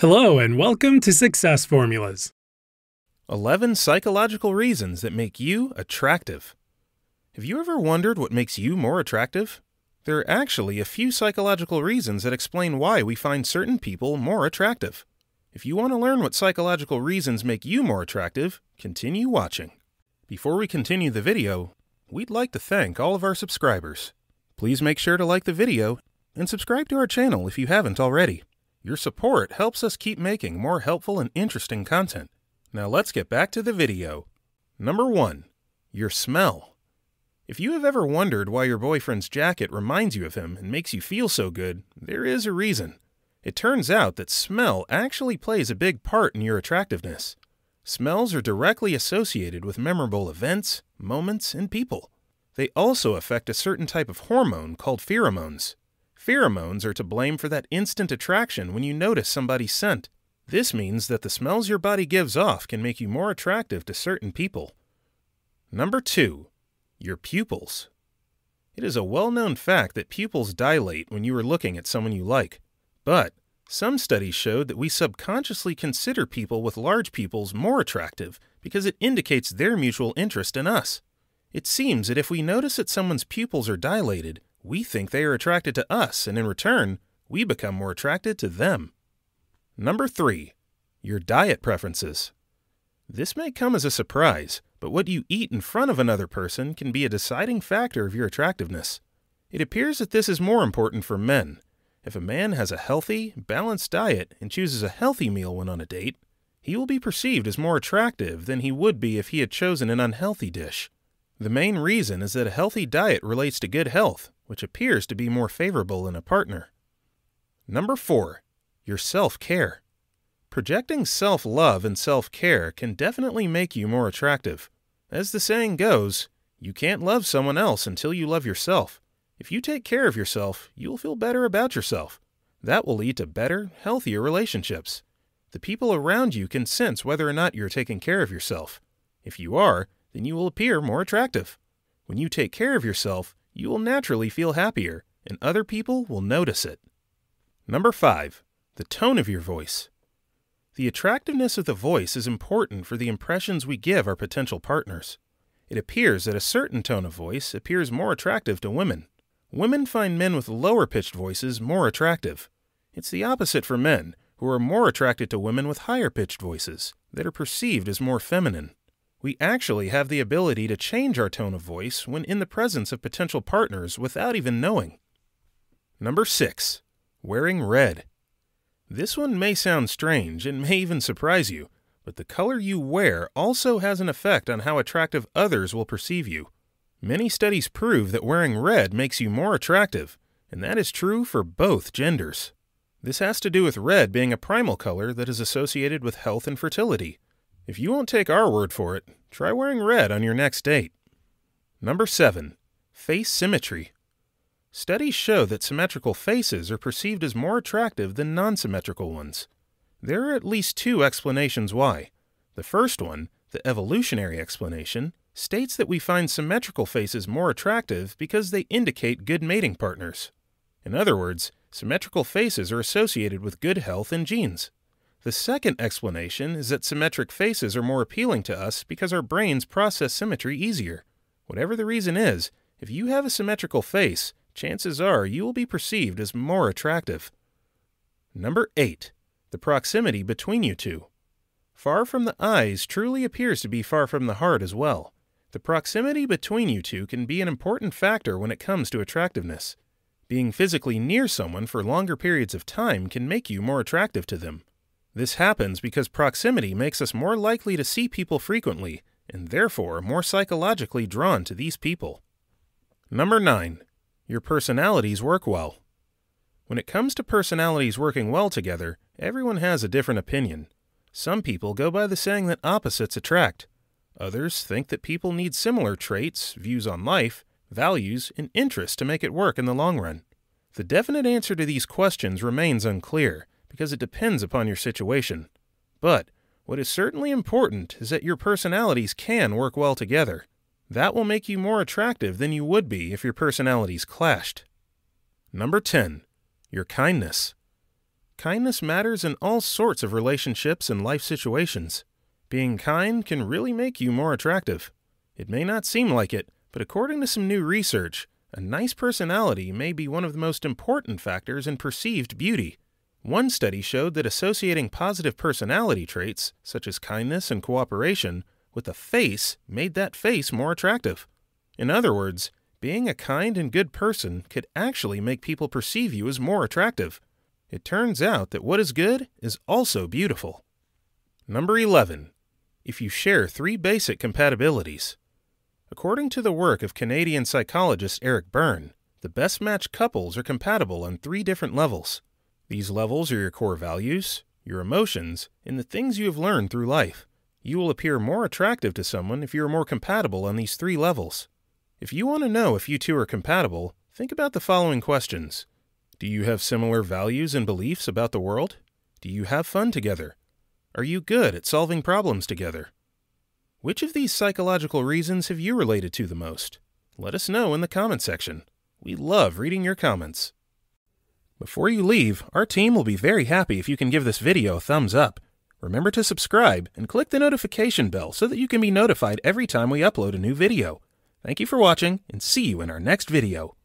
Hello, and welcome to Success Formulas 11 Psychological Reasons That Make You Attractive. Have you ever wondered what makes you more attractive? There are actually a few psychological reasons that explain why we find certain people more attractive. If you want to learn what psychological reasons make you more attractive, continue watching. Before we continue the video, we'd like to thank all of our subscribers. Please make sure to like the video and subscribe to our channel if you haven't already. Your support helps us keep making more helpful and interesting content. Now let's get back to the video. Number 1. Your smell. If you have ever wondered why your boyfriend's jacket reminds you of him and makes you feel so good, there is a reason. It turns out that smell actually plays a big part in your attractiveness. Smells are directly associated with memorable events, moments, and people. They also affect a certain type of hormone called pheromones, Pheromones are to blame for that instant attraction when you notice somebody's scent. This means that the smells your body gives off can make you more attractive to certain people. Number 2. Your pupils. It is a well-known fact that pupils dilate when you are looking at someone you like. But some studies showed that we subconsciously consider people with large pupils more attractive because it indicates their mutual interest in us. It seems that if we notice that someone's pupils are dilated, we think they are attracted to us, and in return, we become more attracted to them. Number 3. Your diet preferences. This may come as a surprise, but what you eat in front of another person can be a deciding factor of your attractiveness. It appears that this is more important for men. If a man has a healthy, balanced diet and chooses a healthy meal when on a date, he will be perceived as more attractive than he would be if he had chosen an unhealthy dish. The main reason is that a healthy diet relates to good health, which appears to be more favorable in a partner. Number 4. Your self care. Projecting self love and self care can definitely make you more attractive. As the saying goes, you can't love someone else until you love yourself. If you take care of yourself, you'll feel better about yourself. That will lead to better, healthier relationships. The people around you can sense whether or not you're taking care of yourself. If you are, then you will appear more attractive. When you take care of yourself, you will naturally feel happier, and other people will notice it. Number 5. The tone of your voice. The attractiveness of the voice is important for the impressions we give our potential partners. It appears that a certain tone of voice appears more attractive to women. Women find men with lower pitched voices more attractive. It's the opposite for men, who are more attracted to women with higher pitched voices that are perceived as more feminine. We actually have the ability to change our tone of voice when in the presence of potential partners without even knowing. Number 6. Wearing red. This one may sound strange and may even surprise you, but the color you wear also has an effect on how attractive others will perceive you. Many studies prove that wearing red makes you more attractive, and that is true for both genders. This has to do with red being a primal color that is associated with health and fertility. If you won't take our word for it, try wearing red on your next date. Number 7. Face Symmetry Studies show that symmetrical faces are perceived as more attractive than non symmetrical ones. There are at least two explanations why. The first one, the evolutionary explanation, states that we find symmetrical faces more attractive because they indicate good mating partners. In other words, symmetrical faces are associated with good health and genes. The second explanation is that symmetric faces are more appealing to us because our brains process symmetry easier. Whatever the reason is, if you have a symmetrical face, chances are you will be perceived as more attractive. Number 8. The proximity between you two. Far from the eyes truly appears to be far from the heart as well. The proximity between you two can be an important factor when it comes to attractiveness. Being physically near someone for longer periods of time can make you more attractive to them. This happens because proximity makes us more likely to see people frequently, and therefore more psychologically drawn to these people. Number 9. Your personalities work well. When it comes to personalities working well together, everyone has a different opinion. Some people go by the saying that opposites attract. Others think that people need similar traits, views on life, values, and interests to make it work in the long run. The definite answer to these questions remains unclear, because it depends upon your situation. But what is certainly important is that your personalities can work well together. That will make you more attractive than you would be if your personalities clashed. Number 10. Your kindness. Kindness matters in all sorts of relationships and life situations. Being kind can really make you more attractive. It may not seem like it, but according to some new research, a nice personality may be one of the most important factors in perceived beauty. One study showed that associating positive personality traits, such as kindness and cooperation, with a face made that face more attractive. In other words, being a kind and good person could actually make people perceive you as more attractive. It turns out that what is good is also beautiful. Number 11. If you share three basic compatibilities. According to the work of Canadian psychologist Eric Byrne, the best matched couples are compatible on three different levels these levels are your core values, your emotions, and the things you have learned through life. You will appear more attractive to someone if you are more compatible on these three levels. If you want to know if you two are compatible, think about the following questions. Do you have similar values and beliefs about the world? Do you have fun together? Are you good at solving problems together? Which of these psychological reasons have you related to the most? Let us know in the comment section. We love reading your comments. Before you leave, our team will be very happy if you can give this video a thumbs up. Remember to subscribe and click the notification bell so that you can be notified every time we upload a new video. Thank you for watching, and see you in our next video.